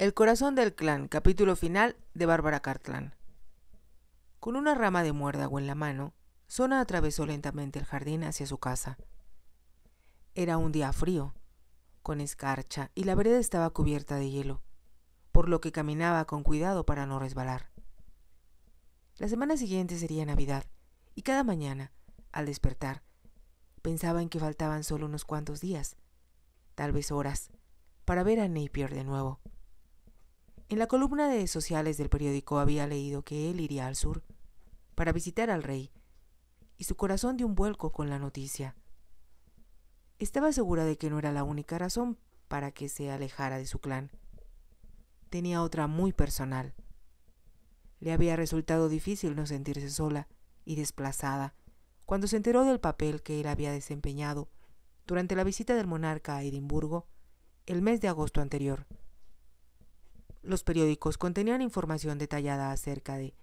El corazón del clan, capítulo final de Bárbara Cartlan Con una rama de muérdago en la mano, Sona atravesó lentamente el jardín hacia su casa. Era un día frío, con escarcha, y la vereda estaba cubierta de hielo, por lo que caminaba con cuidado para no resbalar. La semana siguiente sería Navidad, y cada mañana, al despertar, pensaba en que faltaban solo unos cuantos días, tal vez horas, para ver a Napier de nuevo. En la columna de sociales del periódico había leído que él iría al sur para visitar al rey, y su corazón dio un vuelco con la noticia. Estaba segura de que no era la única razón para que se alejara de su clan. Tenía otra muy personal. Le había resultado difícil no sentirse sola y desplazada cuando se enteró del papel que él había desempeñado durante la visita del monarca a Edimburgo el mes de agosto anterior. Los periódicos contenían información detallada acerca de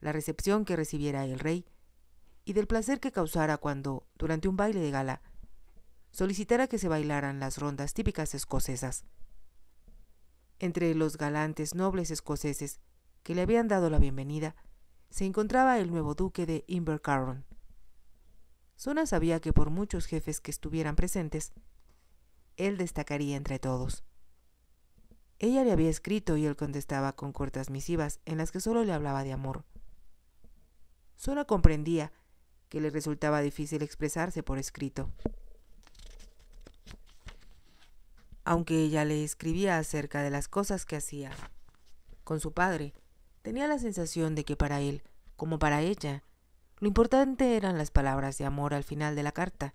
la recepción que recibiera el rey y del placer que causara cuando, durante un baile de gala, solicitara que se bailaran las rondas típicas escocesas. Entre los galantes nobles escoceses que le habían dado la bienvenida, se encontraba el nuevo duque de Invercarron. Zona sabía que por muchos jefes que estuvieran presentes, él destacaría entre todos. Ella le había escrito y él contestaba con cortas misivas en las que solo le hablaba de amor. Sólo comprendía que le resultaba difícil expresarse por escrito. Aunque ella le escribía acerca de las cosas que hacía con su padre, tenía la sensación de que para él, como para ella, lo importante eran las palabras de amor al final de la carta,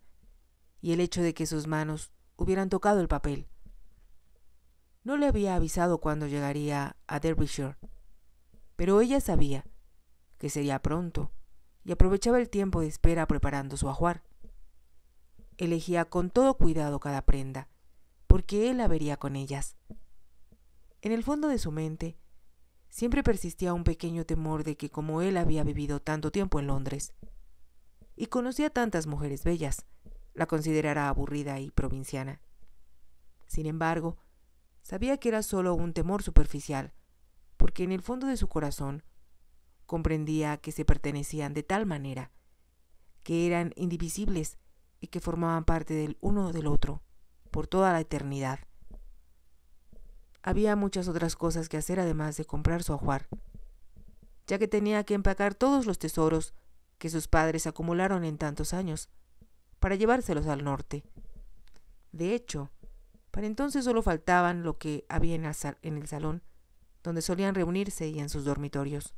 y el hecho de que sus manos hubieran tocado el papel no le había avisado cuando llegaría a Derbyshire, pero ella sabía que sería pronto y aprovechaba el tiempo de espera preparando su ajuar. Elegía con todo cuidado cada prenda, porque él la vería con ellas. En el fondo de su mente, siempre persistía un pequeño temor de que como él había vivido tanto tiempo en Londres y conocía tantas mujeres bellas, la considerara aburrida y provinciana. Sin embargo, Sabía que era solo un temor superficial, porque en el fondo de su corazón comprendía que se pertenecían de tal manera, que eran indivisibles y que formaban parte del uno del otro por toda la eternidad. Había muchas otras cosas que hacer además de comprar su ajuar, ya que tenía que empacar todos los tesoros que sus padres acumularon en tantos años para llevárselos al norte. De hecho, para entonces solo faltaban lo que había en el salón, donde solían reunirse y en sus dormitorios.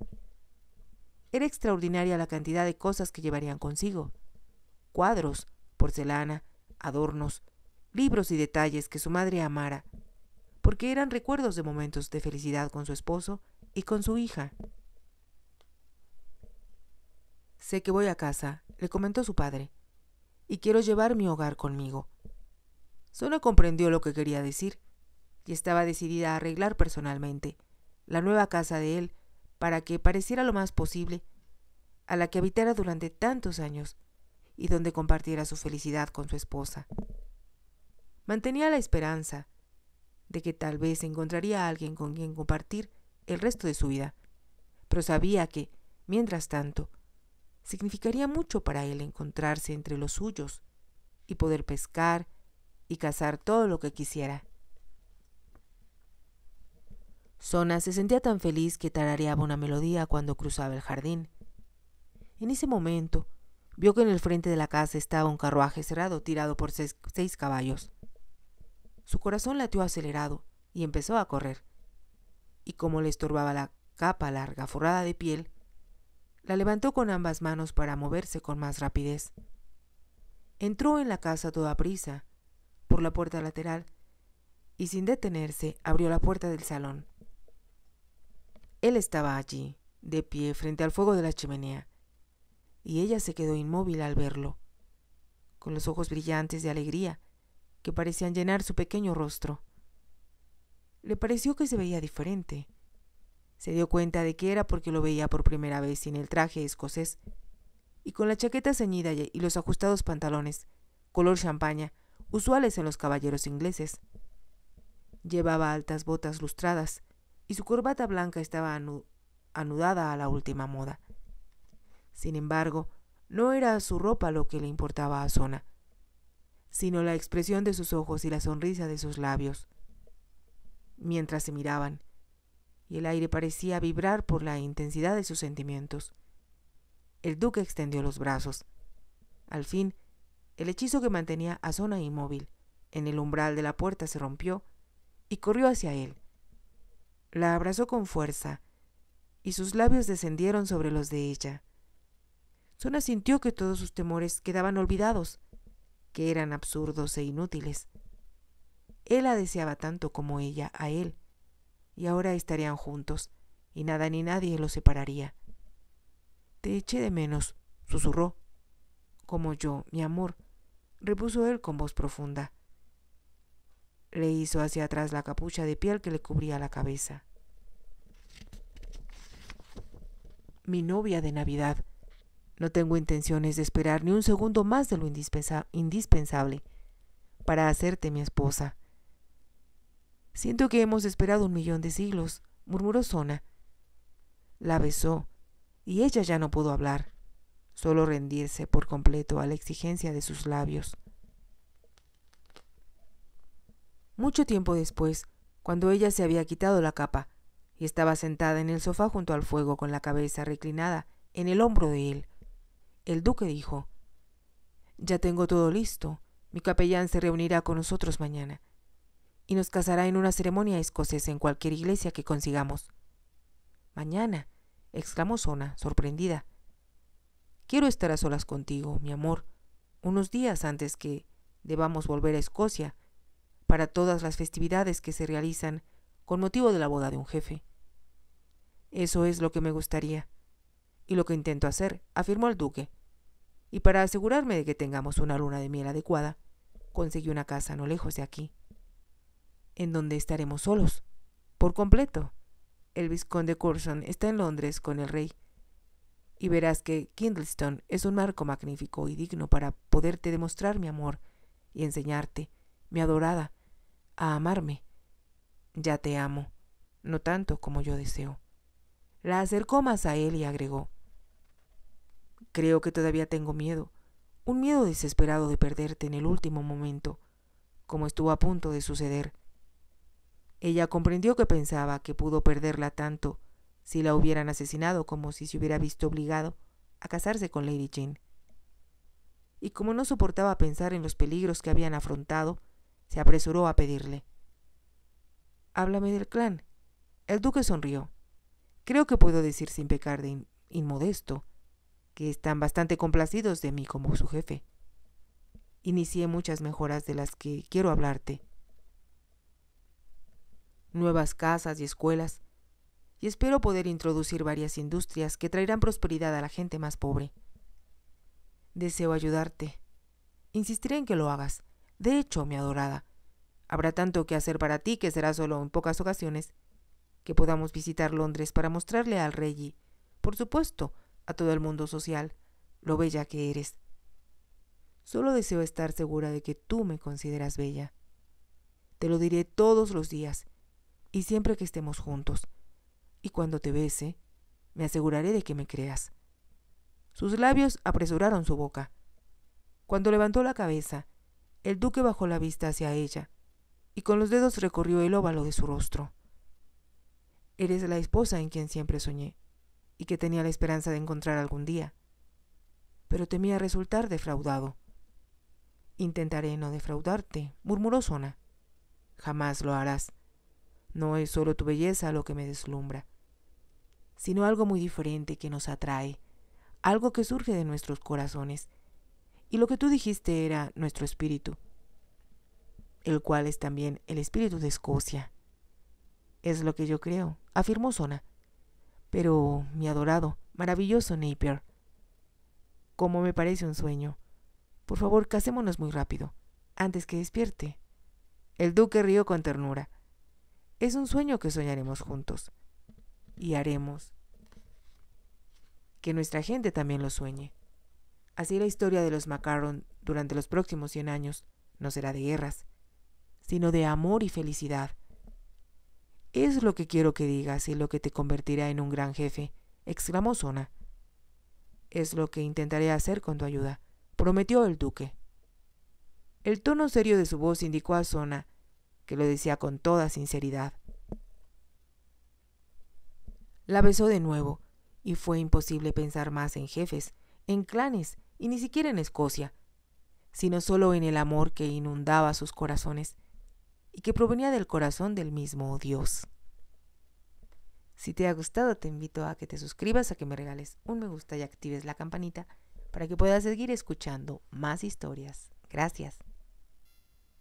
Era extraordinaria la cantidad de cosas que llevarían consigo. Cuadros, porcelana, adornos, libros y detalles que su madre amara, porque eran recuerdos de momentos de felicidad con su esposo y con su hija. Sé que voy a casa, le comentó su padre, y quiero llevar mi hogar conmigo. Solo comprendió lo que quería decir y estaba decidida a arreglar personalmente la nueva casa de él para que pareciera lo más posible a la que habitara durante tantos años y donde compartiera su felicidad con su esposa. Mantenía la esperanza de que tal vez encontraría a alguien con quien compartir el resto de su vida, pero sabía que, mientras tanto, significaría mucho para él encontrarse entre los suyos y poder pescar y cazar todo lo que quisiera. Sona se sentía tan feliz que tarareaba una melodía cuando cruzaba el jardín. En ese momento, vio que en el frente de la casa estaba un carruaje cerrado tirado por seis, seis caballos. Su corazón latió acelerado y empezó a correr. Y como le estorbaba la capa larga forrada de piel, la levantó con ambas manos para moverse con más rapidez. Entró en la casa toda prisa la puerta lateral y sin detenerse abrió la puerta del salón. Él estaba allí, de pie frente al fuego de la chimenea, y ella se quedó inmóvil al verlo, con los ojos brillantes de alegría que parecían llenar su pequeño rostro. Le pareció que se veía diferente. Se dio cuenta de que era porque lo veía por primera vez sin el traje escocés y con la chaqueta ceñida y los ajustados pantalones, color champaña, usuales en los caballeros ingleses. Llevaba altas botas lustradas y su corbata blanca estaba anudada a la última moda. Sin embargo, no era su ropa lo que le importaba a Zona, sino la expresión de sus ojos y la sonrisa de sus labios. Mientras se miraban, y el aire parecía vibrar por la intensidad de sus sentimientos. El duque extendió los brazos. Al fin, el hechizo que mantenía a Zona inmóvil en el umbral de la puerta se rompió y corrió hacia él. La abrazó con fuerza y sus labios descendieron sobre los de ella. Zona sintió que todos sus temores quedaban olvidados, que eran absurdos e inútiles. Él la deseaba tanto como ella a él, y ahora estarían juntos, y nada ni nadie los separaría. Te eché de menos, susurró. Como yo, mi amor, repuso él con voz profunda. Le hizo hacia atrás la capucha de piel que le cubría la cabeza. Mi novia de Navidad. No tengo intenciones de esperar ni un segundo más de lo indispensable para hacerte mi esposa. Siento que hemos esperado un millón de siglos, murmuró Sona. La besó, y ella ya no pudo hablar solo rendirse por completo a la exigencia de sus labios. Mucho tiempo después, cuando ella se había quitado la capa y estaba sentada en el sofá junto al fuego con la cabeza reclinada en el hombro de él, el duque dijo, Ya tengo todo listo, mi capellán se reunirá con nosotros mañana y nos casará en una ceremonia escocesa en cualquier iglesia que consigamos. Mañana, exclamó Sona, sorprendida. Quiero estar a solas contigo, mi amor, unos días antes que debamos volver a Escocia para todas las festividades que se realizan con motivo de la boda de un jefe. Eso es lo que me gustaría y lo que intento hacer, afirmó el duque. Y para asegurarme de que tengamos una luna de miel adecuada, conseguí una casa no lejos de aquí, en donde estaremos solos, por completo. El vizconde Corson está en Londres con el rey y verás que Kindleston es un marco magnífico y digno para poderte demostrar mi amor y enseñarte, mi adorada, a amarme. Ya te amo, no tanto como yo deseo. La acercó más a él y agregó, Creo que todavía tengo miedo, un miedo desesperado de perderte en el último momento, como estuvo a punto de suceder. Ella comprendió que pensaba que pudo perderla tanto si la hubieran asesinado como si se hubiera visto obligado a casarse con Lady Jane. Y como no soportaba pensar en los peligros que habían afrontado, se apresuró a pedirle. Háblame del clan. El duque sonrió. Creo que puedo decir sin pecar de inmodesto que están bastante complacidos de mí como su jefe. Inicié muchas mejoras de las que quiero hablarte. Nuevas casas y escuelas, y espero poder introducir varias industrias que traerán prosperidad a la gente más pobre. Deseo ayudarte. Insistiré en que lo hagas. De hecho, mi adorada, habrá tanto que hacer para ti que será solo en pocas ocasiones que podamos visitar Londres para mostrarle al rey y, por supuesto, a todo el mundo social, lo bella que eres. Solo deseo estar segura de que tú me consideras bella. Te lo diré todos los días y siempre que estemos juntos y cuando te bese, me aseguraré de que me creas. Sus labios apresuraron su boca. Cuando levantó la cabeza, el duque bajó la vista hacia ella y con los dedos recorrió el óvalo de su rostro. Eres la esposa en quien siempre soñé y que tenía la esperanza de encontrar algún día, pero temía resultar defraudado. Intentaré no defraudarte, murmuró Sona. Jamás lo harás. No es solo tu belleza lo que me deslumbra, sino algo muy diferente que nos atrae, algo que surge de nuestros corazones. Y lo que tú dijiste era nuestro espíritu, el cual es también el espíritu de Escocia. Es lo que yo creo, afirmó Zona. Pero, mi adorado, maravilloso Napier, como me parece un sueño. Por favor, casémonos muy rápido, antes que despierte. El duque rió con ternura. Es un sueño que soñaremos juntos y haremos que nuestra gente también lo sueñe. Así la historia de los Macaron durante los próximos 100 años no será de guerras, sino de amor y felicidad. Es lo que quiero que digas y lo que te convertirá en un gran jefe, exclamó Zona. Es lo que intentaré hacer con tu ayuda, prometió el duque. El tono serio de su voz indicó a Zona que lo decía con toda sinceridad. La besó de nuevo, y fue imposible pensar más en jefes, en clanes, y ni siquiera en Escocia, sino solo en el amor que inundaba sus corazones y que provenía del corazón del mismo Dios. Si te ha gustado, te invito a que te suscribas, a que me regales un me gusta y actives la campanita para que puedas seguir escuchando más historias. Gracias.